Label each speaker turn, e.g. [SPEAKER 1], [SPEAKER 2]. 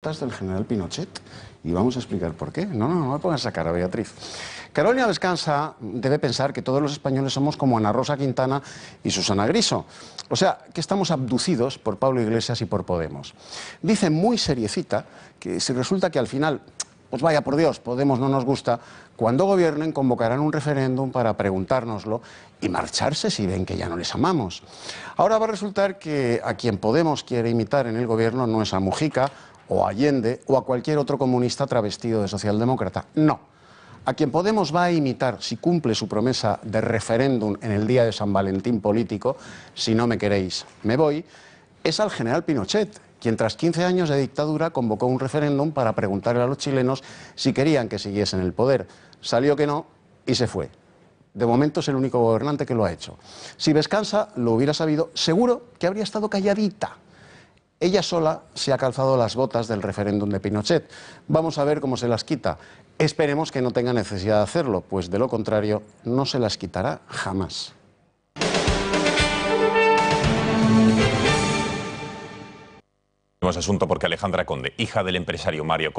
[SPEAKER 1] del general Pinochet y vamos a explicar por qué. No, no, no me pongas sacar a Beatriz. Carolina Descansa debe pensar que todos los españoles somos como Ana Rosa Quintana y Susana Griso. O sea, que estamos abducidos por Pablo Iglesias y por Podemos. Dice muy seriecita que si resulta que al final, pues vaya por Dios, Podemos no nos gusta, cuando gobiernen convocarán un referéndum para preguntárnoslo y marcharse si ven que ya no les amamos. Ahora va a resultar que a quien Podemos quiere imitar en el gobierno no es a Mujica o Allende o a cualquier otro comunista travestido de socialdemócrata. No. A quien Podemos va a imitar si cumple su promesa de referéndum en el día de San Valentín político, si no me queréis, me voy, es al general Pinochet, quien tras 15 años de dictadura convocó un referéndum para preguntarle a los chilenos si querían que siguiesen el poder. Salió que no y se fue. De momento es el único gobernante que lo ha hecho. Si descansa lo hubiera sabido, seguro que habría estado calladita ella sola se ha calzado las botas del referéndum de Pinochet. Vamos a ver cómo se las quita. Esperemos que no tenga necesidad de hacerlo, pues de lo contrario no se las quitará jamás. Asunto porque Alejandra Conde, hija del empresario Mario